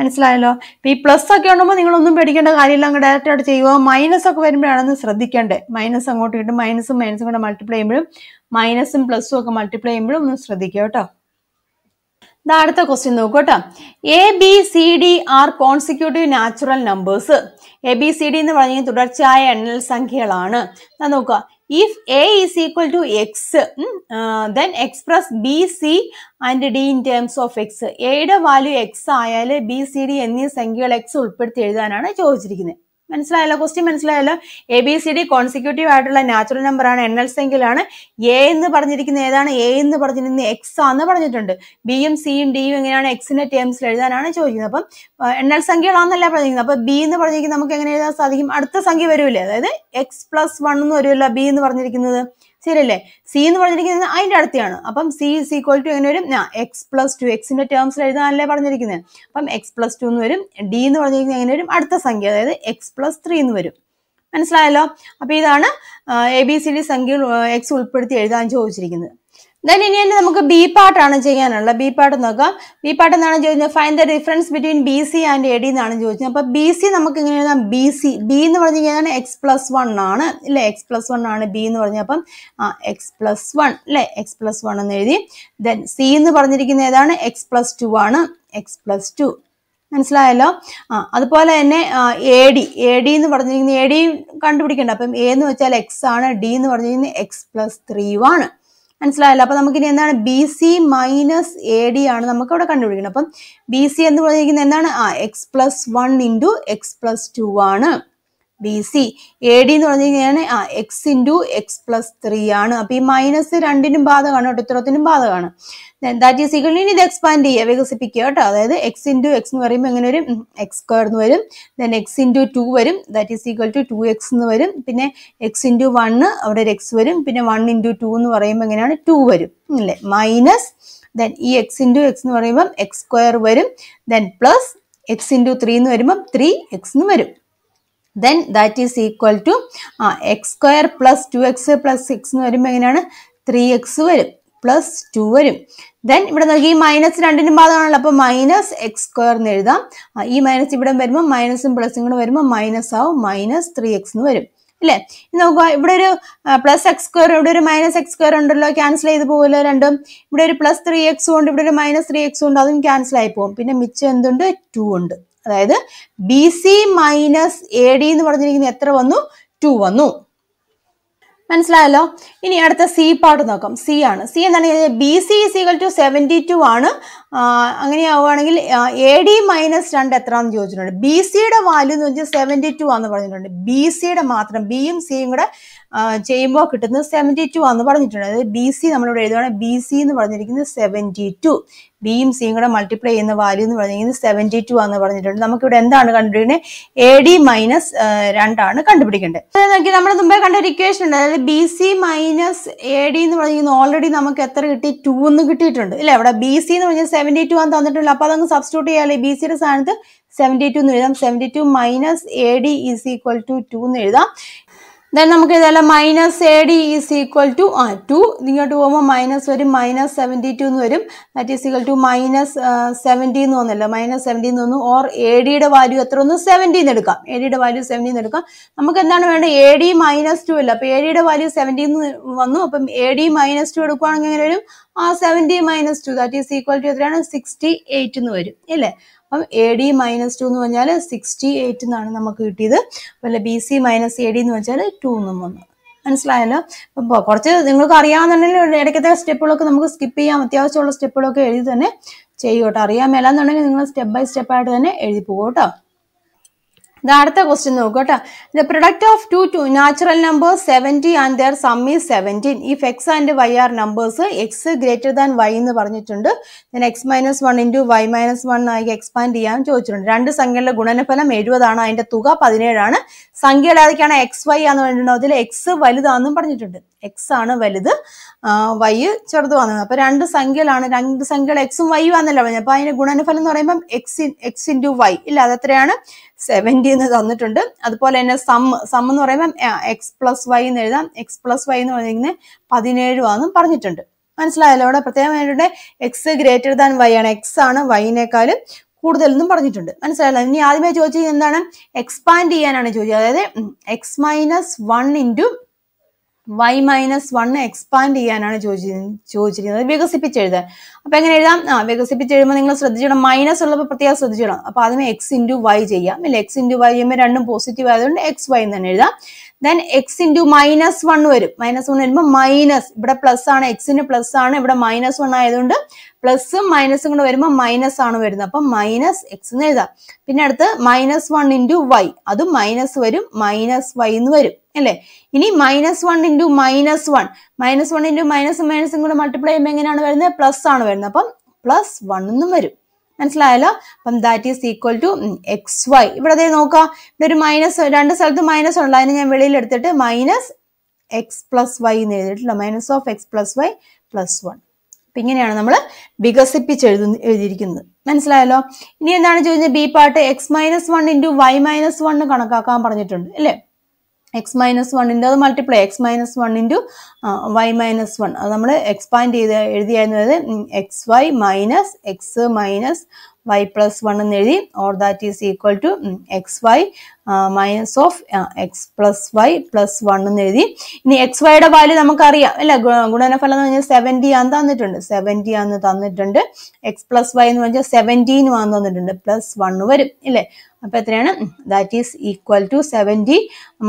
മനസ്സിലായല്ലോ ഇപ്പം ഈ പ്ലസ് ഒക്കെ നിങ്ങൾ നിങ്ങളൊന്നും പേടിക്കേണ്ട കാര്യമില്ല അങ്ങ് ഡയറക്റ്റ് ആയിട്ട് ചെയ്യുക മൈനസ് ഒക്കെ വരുമ്പോഴാണെന്ന് ശ്രദ്ധിക്കേണ്ടേ മൈനസ് അങ്ങോട്ട് കിട്ടും മൈനസും മൈനസും കൂടെ മൾട്ടിപ്ലൈ ചെയ്യുമ്പോഴും മൈനസും പ്ലസും ഒക്കെ മൾട്ടിപ്ലൈ ചെയ്യുമ്പോഴും ഒന്ന് ശ്രദ്ധിക്കുക കേട്ടോ ഇതാ അടുത്ത ക്വസ്റ്റ്യൻ നോക്കൂ കേട്ടോ A B C D are consecutive natural numbers A B C D എന്ന് പറഞ്ഞാൽ തുടർച്ചയായ എണ്ണൽ സംഖ്യകളാണ് നോക്കുക if A is equal to x uh, then B C and D in terms of x എയുടെ വാല്യൂ എക്സ് ആയാൽ ബി സി ഡി എന്നീ സംഖ്യകൾ എക്സ് ഉൾപ്പെടുത്തി എഴുതാനാണ് ചോദിച്ചിരിക്കുന്നത് മനസ്സിലായല്ലോ ക്വസ്റ്റ്യൻ മനസ്സിലായല്ലോ A B C D consecutive ആയിട്ടുള്ള നാച്ചുറൽ നമ്പറാണ് എണ്ണൽസ് എങ്കിലാണ് എ എന്ന് പറഞ്ഞിരിക്കുന്ന ഏതാണ് എ എന്ന് പറഞ്ഞിരുന്നത് എക്സ് ആന്ന് പറഞ്ഞിട്ടുണ്ട് ബിയും സിയും ഡിയും എങ്ങനെയാണ് എക്സിന്റെ ടേംസിൽ എഴുതാനാണ് ചോദിക്കുന്നത് അപ്പം എൽ സംഖ്യകളാണെന്നല്ല പറഞ്ഞിരിക്കുന്നത് അപ്പൊ ബി എന്ന് പറഞ്ഞിരിക്കുന്നത് നമുക്ക് എങ്ങനെ എഴുതാൻ സാധിക്കും അടുത്ത സംഖ്യ വരുമല്ലേ അതായത് എക്സ് പ്ലസ് വൺ എന്ന് വരുമല്ലോ ബി എന്ന് പറഞ്ഞിരിക്കുന്നത് ശരിയല്ലേ സി എന്ന് പറഞ്ഞിരിക്കുന്നത് അതിന്റെ അടുത്താണ് അപ്പം സി ഇസ് ഈക്വൽ ടു എങ്ങനെ വരും എക്സ് പ്ലസ് ടു എക്സിന്റെ ടേംസിൽ എഴുതാനല്ലേ പറഞ്ഞിരിക്കുന്നത് അപ്പം എക്സ് പ്ലസ് ടു എന്ന് വരും ഡി എന്ന് പറഞ്ഞിരിക്കുന്നത് എങ്ങനെ വരും അടുത്ത സംഖ്യ അതായത് എക്സ് പ്ലസ് ത്രീ എന്ന് വരും മനസ്സിലായല്ലോ അപ്പൊ ഇതാണ് എ ബി സി ഡി സംഖ്യകൾ എക്സ് ഉൾപ്പെടുത്തി എഴുതാൻ ചോദിച്ചിരിക്കുന്നത് ദെൻ ഇനി തന്നെ നമുക്ക് ബി പാർട്ടാണ് ചെയ്യാനുള്ളത് ബി പാർട്ട് നോക്കാം ബി പാർട്ട് എന്നാണ് ചോദിച്ചത് find the difference between B C and A D എന്നാണ് ചോദിച്ചത് അപ്പോൾ ബി സി നമുക്ക് ഇങ്ങനെ എഴുതാം ബി സി ബി എന്ന് പറഞ്ഞു കഴിഞ്ഞാൽ എക്സ് പ്ലസ് വൺ ആണ് അല്ലേ എക്സ് പ്ലസ് വൺ ആണ് ബി എന്ന് പറഞ്ഞാൽ അപ്പം ആ എക്സ് പ്ലസ് വൺ അല്ലേ എക്സ് പ്ലസ് വൺ എന്ന് എഴുതി ദെൻ സി എന്ന് പറഞ്ഞിരിക്കുന്ന ഏതാണ് എക്സ് പ്ലസ് ടു ആണ് എക്സ് പ്ലസ് ടു മനസ്സിലായല്ലോ ആ അതുപോലെ തന്നെ എ ഡി എ ഡി എന്ന് പറഞ്ഞിരിക്കുന്ന എ ഡി കണ്ടുപിടിക്കേണ്ട അപ്പം എ എന്ന് വെച്ചാൽ എക്സ് ആണ് ഡി എന്ന് പറഞ്ഞിരിക്കുന്നത് എക്സ് പ്ലസ് ത്രീ ആണ് മനസ്സിലായല്ലോ അപ്പോൾ നമുക്കിനി എന്താണ് B C minus A D ആണ് നമുക്ക് അവിടെ കണ്ടുപിടിക്കണം അപ്പം ബി സി എന്ന് പറഞ്ഞിരിക്കുന്നത് എന്താണ് ആ x plus one into x plus two ആണ് ബി സി എ ഡി എന്ന് പറഞ്ഞു കഴിഞ്ഞാൽ ആ x into x plus three ആണ് അപ്പം ഈ മൈനസ് രണ്ടിനും ബാധകമാണ് കേട്ടോ ഇത്രത്തിനും ബാധകമാണ് ദാറ്റ് ഈസ് ഈക്വൽ ഇനി ഇത് എക്സ്പാൻഡ് ചെയ്യുക വികസിപ്പിക്കുക കേട്ടോ അതായത് എക്സ് ഇൻറ്റു എക്സ് എന്ന് പറയുമ്പോൾ എങ്ങനെ വരും എക്സ് സ്ക്വയർ എന്ന് വരും ദെൻ എക്സ് ഇൻറ്റു ടു വരും that is equal to two x എന്ന് വരും പിന്നെ എക്സ് ഇൻറ്റു വണ്ണ് അവിടെ ഒരു എക്സ് വരും പിന്നെ വൺ ഇൻറ്റു ടു എന്ന് പറയുമ്പോൾ എങ്ങനെയാണ് ടു വരും അല്ലേ മൈനസ് ദെൻ ഈ എക്സ് ഇൻറ്റു എക്സ് എന്ന് പറയുമ്പം എക്സ് സ്ക്വയർ വരും then plus x into three എന്ന് വരുമ്പം ത്രീ എക്സ് എന്ന് വരും then that is equal to ആ x square plus two x plus six എന്ന് വരുമ്പോൾ എങ്ങനെയാണ് ത്രീ എക്സ് വരും പ്ലസ് ടു വരും ദെൻ ഇവിടെ നോക്കി മൈനസ് രണ്ടിനും ഭാഗമാണല്ലോ അപ്പോൾ മൈനസ് എക്സ് സ്ക്വയർ എന്ന് എഴുതാം ഈ മൈനസ് ഇവിടെ വരുമ്പോൾ മൈനസും പ്ലസും കൂടെ വരുമ്പോൾ മൈനസ് ആവും മൈനസ് ത്രീ എക്സ് എന്ന് വരും അല്ലേ നോക്കുക ഇവിടെ ഒരു പ്ലസ് എക്സ് സ്ക്വയർ ഇവിടെ ഒരു മൈനസ് എക്സ് സ്ക്വയർ ഉണ്ടല്ലോ ക്യാൻസൽ ചെയ്ത് പോകുമല്ലോ രണ്ടും ഇവിടെ ഒരു പ്ലസ് ത്രീ എക്സ് ഉണ്ട് ഇവിടെ ഒരു മൈനസ് ത്രീ എക്സ് ഉണ്ട് അതും ക്യാൻസൽ ആയി പോകും പിന്നെ മിച്ചം എന്തുണ്ട് ടു ഉണ്ട് അതായത് B C minus A D എന്ന് പറഞ്ഞിരിക്കുന്ന എത്ര വന്നു ടു വന്നു മനസ്സിലായല്ലോ ഇനി അടുത്ത സി പാട്ട് നോക്കാം സി ആണ് സി എന്താണ് B C is equal to seventy two ആണ് അങ്ങനെയാവുകയാണെങ്കിൽ എ ഡി മൈനസ് രണ്ട് എത്രയാണെന്ന് ചോദിച്ചിട്ടുണ്ട് ബി സിയുടെ വാല്യൂ എന്ന് വെച്ചാൽ സെവൻറ്റി ടു ആണെന്ന് പറഞ്ഞിട്ടുണ്ട് ബി സിയുടെ മാത്രം ബിയും സിയും കൂടെ ചെയ്യുമ്പോൾ കിട്ടുന്നത് സെവൻറ്റി ടു ആണെന്ന് പറഞ്ഞിട്ടുണ്ട് അതായത് ബി സി നമ്മളിവിടെ എഴുതുകയാണ് ബി സി എന്ന് പറഞ്ഞിരിക്കുന്നത് സെവൻറ്റി ടു ബിയും സിയും കൂടെ മൾട്ടിപ്ലൈ ചെയ്യുന്ന വാല്യൂ എന്ന് പറഞ്ഞിരിക്കുന്നത് സെവൻറ്റി ടു ആണെന്ന് പറഞ്ഞിട്ടുണ്ട് നമുക്കിവിടെ എന്താണ് കണ്ടുപിടിക്കുന്നത് എ ഡി മൈനസ് രണ്ടാണ് കണ്ടുപിടിക്കേണ്ടത് നോക്കി നമ്മൾ മുമ്പേ കണ്ട ഒരു ഇക്വേഷൻ ഉണ്ട് അതായത് B C minus A D എന്ന് പറഞ്ഞിരിക്കുന്നത് ഓൾറെഡി നമുക്ക് എത്ര കിട്ടി ടു എന്ന് കിട്ടിയിട്ടുണ്ട് ഇല്ലേ അവിടെ ബി സി എന്ന് പറഞ്ഞാൽ സെവൻറ്റി ടു ആണ് തന്നിട്ടുള്ളത് അപ്പോൾ അതങ്ങ് സബ്സ്റ്റിറ്റ്യൂട്ട് ചെയ്യാമല്ലേ ബി സിയുടെ സ്ഥാനത്ത് സെവൻറ്റി ടു എന്ന് എഴുതാം seventy two minus A D is equal to two എന്ന് എഴുതാം ദെൻ നമുക്ക് ഇതെല്ലാം minus A D is equal to ആ ടു ഇങ്ങോട്ട് പോകുമ്പോൾ മൈനസ് വരും മൈനസ് സെവൻറ്റി ടു എന്ന് വരും that is equal to minus seventy എന്ന് തോന്നല്ലോ മൈനസ് സെവൻറ്റി എന്ന് തോന്നുന്നു ഓർ എ ഡിയുടെ വാല്യൂ എത്ര ഒന്ന് സെവൻറ്റി എന്ന് എടുക്കാം എ ഡിയുടെ വാല്യൂ സെവൻറ്റി എന്ന് എടുക്കാം നമുക്ക് എന്താണ് വേണ്ടത് എ ഡി മൈനസ് ടു അല്ല അപ്പോൾ എ ഡിയുടെ വാല്യൂ സെവൻറ്റി എന്ന് വന്നു അപ്പം എ ഡി മൈനസ് ടു എടുക്കുവാണെങ്കിൽ എങ്ങനെ വരും ആ seventy minus two that is equal to എത്രയാണ് സിക്സ്റ്റി എയ്റ്റ് എന്ന് വരും ഇല്ലേ അപ്പം എ ഡി മൈനസ് ടു എന്ന് പറഞ്ഞാൽ സിക്സ്റ്റി എയ്റ്റ് എന്നാണ് നമുക്ക് കിട്ടിയത് അതുപോലെ B C minus A D എന്ന് വെച്ചാൽ ടു എന്നും വന്നു മനസ്സിലായല്ലോ അപ്പോൾ കുറച്ച് നിങ്ങൾക്ക് അറിയാമെന്നുണ്ടെങ്കിൽ ഇടയ്ക്കത്തെ സ്റ്റെപ്പുകളൊക്കെ നമുക്ക് സ്കിപ്പ് ചെയ്യാം അത്യാവശ്യമുള്ള സ്റ്റെപ്പുകളൊക്കെ എഴുതി തന്നെ ചെയ്യൂട്ടോ അറിയാൻ മേലാന്നുണ്ടെങ്കിൽ നിങ്ങൾ സ്റ്റെപ്പ് ബൈ സ്റ്റെപ്പായിട്ട് തന്നെ എഴുതി പോകൂട്ടോ അടുത്ത ക്വസ്റ്റ്യൻ നോക്കുക കേട്ടോ the product of two two natural numbers seventy and their sum is seventeen if x and y are numbers x greater than y എന്ന് പറഞ്ഞിട്ടുണ്ട് ഞാൻ x minus one into y minus one ആയി എക്സ്പാൻഡ് ചെയ്യാൻ ചോദിച്ചിട്ടുണ്ട് രണ്ട് സംഖ്യകളുടെ ഗുണനഫലം എഴുപതാണ് അതിൻ്റെ തുക പതിനേഴാണ് സംഖ്യയുടെ ഏതൊക്കെയാണ് എക്സ് വൈ ആണെന്ന് പറഞ്ഞിട്ടുണ്ടോ അതിൽ എക്സ് വലുതാണെന്നും പറഞ്ഞിട്ടുണ്ട് എക്സ് ആണ് വലുത് വൈ ചെറുത് വന്നത് അപ്പൊ രണ്ട് സംഖ്യകളാണ് രണ്ട് സംഖ്യകൾ എക്സും വൈ ആണെന്നല്ലോ പറഞ്ഞത് അപ്പൊ അതിന്റെ ഗുണനഫലം എന്ന് പറയുമ്പോൾ എക്സ് എക്സ് ഇൻറ്റു വൈ ഇല്ല അതെത്രയാണ് സെവൻറ്റി എന്ന് തന്നിട്ടുണ്ട് അതുപോലെ തന്നെ സം സം എന്ന് പറയുമ്പം എക്സ് പ്ലസ് വൈ എന്ന് എഴുതാം എക്സ് പ്ലസ് വൈ എന്ന് പറയുന്നത് പതിനേഴ് ആണെന്നും പറഞ്ഞിട്ടുണ്ട് മനസ്സിലായല്ലോ അവിടെ പ്രത്യേകമായിട്ട് എക്സ് ഗ്രേറ്റർ ദാൻ വൈ ആണ് എക്സ് ആണ് വൈനേക്കാളും കൂടുതലെന്നും പറഞ്ഞിട്ടുണ്ട് മനസ്സിലായല്ലോ ഇനി ആദ്യമായി ചോദിച്ചത് എന്താണ് എക്സ്പാൻഡ് ചെയ്യാനാണ് ചോദിച്ചത് അതായത് x minus one into y minus one expand ചെയ്യാനാണ് ചോദിച്ചിരിക്കുന്നത് വികസിപ്പിച്ചെഴുതാൻ അപ്പൊ എങ്ങനെ എഴുതാം ആ വികസിപ്പിച്ചെഴുതുമ്പോൾ നിങ്ങൾ ശ്രദ്ധിച്ചിടണം മൈനസ് ഉള്ളപ്പോൾ പ്രത്യേകം ശ്രദ്ധിച്ചിടണം അപ്പോൾ അതിന് എക്സ് ഇൻറ്റു വൈ ചെയ്യാം അല്ലെങ്കിൽ എക്സ് ഇൻറ്റു വൈ ചെയ്യുമ്പോൾ രണ്ടും പോസിറ്റീവ് ആയതുകൊണ്ട് എക്സ് വൈ എന്ന് തന്നെ എഴുതാം then x into minus one വരും മൈനസ് വൺ വരുമ്പോൾ മൈനസ് ഇവിടെ പ്ലസ് ആണ് എക്സിന് പ്ലസ് ആണ് ഇവിടെ മൈനസ് വൺ ആയതുകൊണ്ട് പ്ലസും മൈനസും കൂടെ വരുമ്പോൾ മൈനസ് ആണ് വരുന്നത് അപ്പം മൈനസ് എക്സ് എന്ന് എഴുതാം പിന്നെ അടുത്ത് മൈനസ് വൺ ഇൻറ്റു വൈ അതും മൈനസ് വരും മൈനസ് വൈ എന്ന് വരും അല്ലേ ഇനി minus one into minus one minus one into മൈനസും മൈനസും കൂടെ മൾട്ടിപ്ലൈ ചെയ്യുമ്പോൾ എങ്ങനെയാണ് വരുന്നത് പ്ലസ് ആണ് വരുന്നത് അപ്പം പ്ലസ് വൺ എന്നും വരും മനസ്സിലായല്ലോ അപ്പം that is equal to x y ഇവിടെ അതേ നോക്കാം ഇവിടെ ഒരു മൈനസ് രണ്ട് സ്ഥലത്ത് മൈനസ് ഉണ്ട് അതിന് ഞാൻ എടുത്തിട്ട് മൈനസ് എക്സ് പ്ലസ് വൈ എന്ന് എഴുതിയിട്ടുള്ള minus of x plus y plus one അപ്പൊ ഇങ്ങനെയാണ് നമ്മൾ വികസിപ്പിച്ച് എഴുതു എഴുതിയിരിക്കുന്നത് മനസ്സിലായല്ലോ ഇനി എന്താണ് ചോദിച്ചത് B part x minus one into y minus one കണക്കാക്കാൻ പറഞ്ഞിട്ടുണ്ട് അല്ലേ എക്സ് മൈനസ് വണ്ണിൻ്റെ അത് multiply x minus one into y minus one അത് നമ്മൾ എക്സ്പാൻഡ് ചെയ്ത് എഴുതിയായിരുന്നത് x y minus x minus y plus one എന്ന് എഴുതി or that is equal to x y minus of x plus y plus one എന്ന് എഴുതി ഇനി എക്സ് വൈയുടെ വാല്യൂ നമുക്കറിയാം അല്ല ഗുണനഫലം എന്ന് പറഞ്ഞാൽ സെവൻറ്റി ആന്ന് തന്നിട്ടുണ്ട് സെവൻറ്റി ആന്ന് തന്നിട്ടുണ്ട് എക്സ് പ്ലസ് വൈ എന്ന് പറഞ്ഞാൽ സെവൻറ്റീനും ആന്ന് തന്നിട്ടുണ്ട് പ്ലസ് വൺ വരും ഇല്ലേ അപ്പൊ എത്രയാണ് that is equal to seventy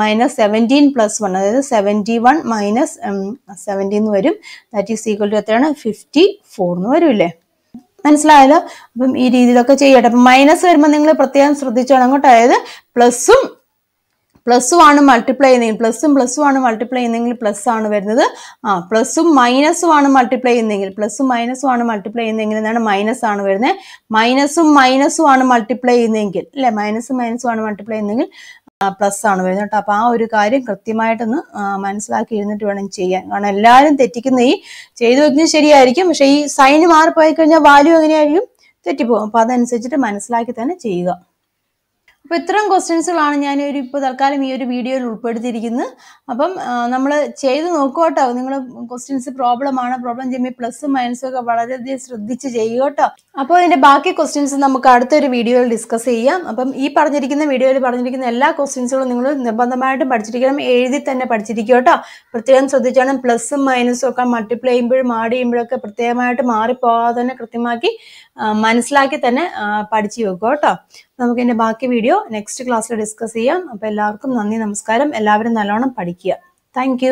minus seventeen plus one അതായത് സെവൻറ്റി വൺ മൈനസ് സെവൻറ്റീന്ന് വരും ദാറ്റ് ഈസ് ഈക്വൽ ടു എത്രയാണ് ഫിഫ്റ്റി ഫോർന്ന് വരും ഇല്ലേ മനസ്സിലായാലോ അപ്പം ഈ രീതിയിലൊക്കെ ചെയ്യട്ടെ അപ്പം മൈനസ് വരുമ്പോൾ നിങ്ങൾ പ്രത്യേകം ശ്രദ്ധിച്ചോണം അങ്ങോട്ട് അതായത് പ്ലസ്സും പ്ലസ് ആണ് മൾട്ടിപ്ലൈ ചെയ്യുന്നെങ്കിൽ പ്ലസ്സും പ്ലസ്സും ആണ് മൾട്ടിപ്ലൈ ചെയ്യുന്നെങ്കിൽ പ്ലസ് ആണ് വരുന്നത് ആ പ്ലസ്സും മൈനസും ആണ് മൾട്ടിപ്ലൈ ചെയ്യുന്നെങ്കിൽ പ്ലസ്സും മൈനസും ആണ് മൾട്ടിപ്ലൈ ചെയ്യുന്നെങ്കിൽ എന്നാണ് മൈനസ് ആണ് വരുന്നത് മൈനസും മൈനസും ആണ് മൾട്ടിപ്ലൈ ചെയ്യുന്നെങ്കിൽ അല്ലെ മൈനസും മൈനസും ആണ് മൾട്ടിപ്ലൈ ചെയ്യുന്നെങ്കിൽ പ്ലസ് ആണ് വരുന്നത് കേട്ടോ അപ്പോൾ ആ ഒരു കാര്യം കൃത്യമായിട്ടൊന്ന് മനസ്സിലാക്കി ഇരുന്നിട്ട് വേണം ചെയ്യാൻ കാരണം എല്ലാവരും തെറ്റിക്കുന്ന ഈ ചെയ്തു വെക്കുന്നത് ശരിയായിരിക്കും പക്ഷേ ഈ സൈന് മാറിപ്പോയി കഴിഞ്ഞാൽ വാല്യൂ എങ്ങനെയായിരിക്കും തെറ്റിപ്പോകും അപ്പൊ അതനുസരിച്ചിട്ട് മനസ്സിലാക്കി തന്നെ ചെയ്യുക അപ്പോൾ ഇത്രയും ക്വസ്റ്റ്യൻസുകളാണ് ഞാൻ ഒരു ഇപ്പോൾ തൽക്കാലം ഈ ഒരു വീഡിയോയിൽ ഉൾപ്പെടുത്തിയിരിക്കുന്നത് അപ്പം നമ്മൾ ചെയ്ത് നോക്കോട്ടോ നിങ്ങൾ ക്വസ്റ്റ്യൻസ് പ്രോബ്ലമാണ് പ്രോബ്ലം ചെയ്യുമ്പോൾ പ്ലസ് മൈനസും ഒക്കെ വളരെയധികം ശ്രദ്ധിച്ച് ചെയ്യുക കേട്ടോ അപ്പോൾ ഇതിൻ്റെ ബാക്കി ക്വസ്റ്റ്യൻസ് നമുക്ക് അടുത്തൊരു വീഡിയോയിൽ ഡിസ്കസ് ചെയ്യാം അപ്പം ഈ പറഞ്ഞിരിക്കുന്ന വീഡിയോയിൽ പറഞ്ഞിരിക്കുന്ന എല്ലാ ക്വസ്റ്റ്യൻസുകളും നിങ്ങൾ നിർബന്ധമായിട്ടും പഠിച്ചിരിക്കണം എഴുതി തന്നെ പഠിച്ചിരിക്കുക കേട്ടോ പ്രത്യേകം ശ്രദ്ധിച്ചാണ് പ്ലസ്സും മൈനസും ഒക്കെ മൾട്ടിപ്ലൈ ചെയ്യുമ്പോഴും ആഡ് ചെയ്യുമ്പോഴൊക്കെ പ്രത്യേകമായിട്ട് മാറിപ്പോകാതെ തന്നെ കൃത്യമാക്കി മനസ്സിലാക്കി തന്നെ പഠിച്ചു വെക്കുക കേട്ടോ നമുക്ക് ഇതിന്റെ ബാക്കി വീഡിയോ നെക്സ്റ്റ് ക്ലാസ്സിൽ ഡിസ്കസ് ചെയ്യാം അപ്പോൾ എല്ലാവർക്കും നന്ദി നമസ്കാരം എല്ലാവരും നല്ലോണം പഠിക്കുക താങ്ക്